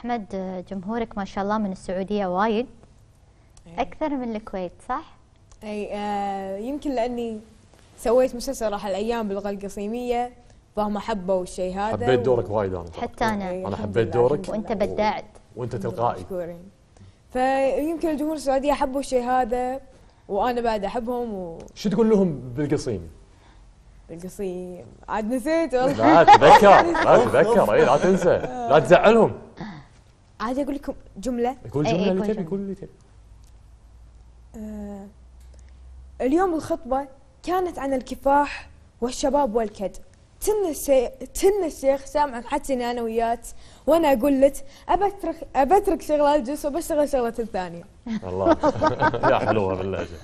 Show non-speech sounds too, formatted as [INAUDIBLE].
أحمد جمهورك ما شاء الله من السعودية وايد أي. أكثر من الكويت صح؟ أي آه يمكن لأني سويت مسلسل راح الأيام باللغة القصيمية فهم حبوا الشيء هذا حبيت دورك وايد أنا حتى أنا أنا حبيت دورك وأنت بدعت و... وأنت تلقائي مشكورين فيمكن الجمهور السعودية حبوا الشيء هذا وأنا بعد أحبهم و... شو تقول لهم بالقصيم؟ القصيم عاد نسيت والله لا تذكر لا [LAUGHS] تذكر اي لا تنسى لا تزعلهم عادي اقول لكم جمله قول إيه، جمله إيه، اللي تبي قول اللي تبي آه اليوم الخطبه كانت عن الكفاح والشباب والكد تن الشيخ تن الشيخ سامع حتى انا ويات وانا اقول لك ابترك ابترك شغلات جوس وبشتغل شغله ثانيه الله [LAUGHS] يا حلوه باللهجه